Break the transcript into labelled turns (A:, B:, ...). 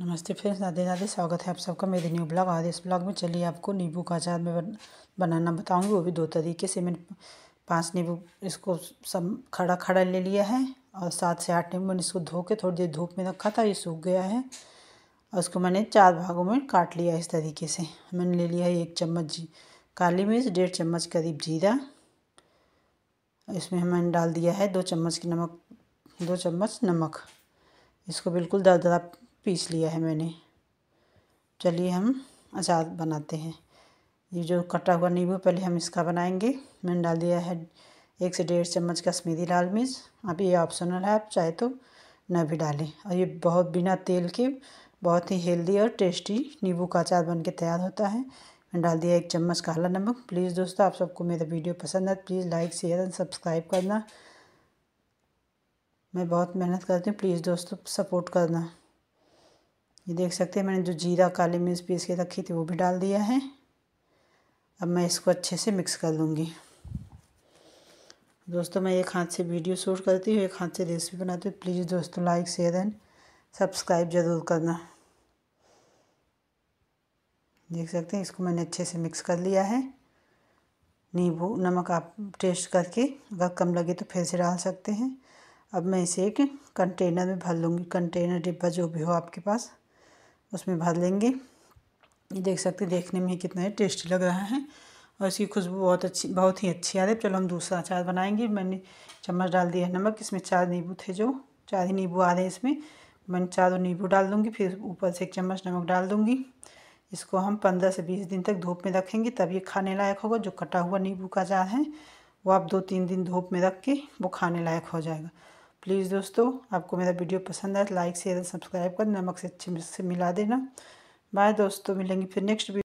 A: नमस्ते फ्रेंड्स राधे राधे स्वागत है आप सबका मेरे न्यू ब्लॉग आज इस ब्लॉग में चलिए आपको नींबू का अचार में बनाना बताऊंगी वो भी दो तरीके से मैंने पांच नींबू इसको सब खड़ा खड़ा ले लिया है और सात से आठ नींबू मैंने इसको धो के थोड़ी देर धूप में रखा था ये सूख गया है और उसको मैंने चार भागों में काट लिया इस तरीके से मैंने ले लिया है एक चम्मच जी काली मिर्च डेढ़ चम्मच करीब जीरा इसमें मैंने डाल दिया है दो चम्मच की नमक दो चम्मच नमक इसको बिल्कुल दर दरा पीस लिया है मैंने चलिए हम अचार बनाते हैं ये जो कटा हुआ नींबू पहले हम इसका बनाएंगे मैंने डाल दिया है एक से डेढ़ चम्मच कश्मीरी लाल मिर्च आप ये ऑप्शनल है आप चाहे तो न भी डालें और ये बहुत बिना तेल के बहुत ही हेल्दी और टेस्टी नींबू का अचार बन के तैयार होता है मैंने डाल दिया एक चम्मच काला नमक प्लीज़ दोस्तों आप सबको मेरा वीडियो पसंद है please like share and subscribe करना मैं बहुत मेहनत करती हूँ प्लीज़ दोस्तों सपोर्ट करना ये देख सकते हैं मैंने जो जीरा काली मिर्च पीस के रखी थी वो भी डाल दिया है अब मैं इसको अच्छे से मिक्स कर लूँगी दोस्तों मैं एक हाथ से वीडियो शूट करती हूँ एक हाथ से रेसिपी बनाती हूँ प्लीज़ दोस्तों लाइक शेयर एंड सब्सक्राइब ज़रूर करना देख सकते हैं इसको मैंने अच्छे से मिक्स कर लिया है नींबू नमक आप टेस्ट करके अगर कम लगे तो फिर से डाल सकते हैं अब मैं इसे एक कंटेनर में भर लूँगी कंटेनर डिब्बा जो भी हो आपके पास उसमें भर लेंगे ये देख सकते देखने में कितना ही टेस्टी लग रहा है और इसकी खुशबू बहुत अच्छी बहुत ही अच्छी आ रही है चलो हम दूसरा अचार बनाएंगे मैंने चम्मच डाल दिया है नमक इसमें चार नींबू थे जो चार ही नींबू आ रहे हैं इसमें मैंने चारों नींबू डाल दूँगी फिर ऊपर से एक चम्मच नमक डाल दूँगी इसको हम पंद्रह से बीस दिन तक धूप में रखेंगे तब ये खाने लायक होगा जो कटा हुआ नींबू का अचार है वो आप दो तीन दिन धूप में रख के वो खाने लायक हो जाएगा प्लीज़ दोस्तों आपको मेरा वीडियो पसंद आए तो लाइक शेयर सब्सक्राइब कर नमक से अच्छे से मिला देना बाय दोस्तों मिलेंगे फिर नेक्स्ट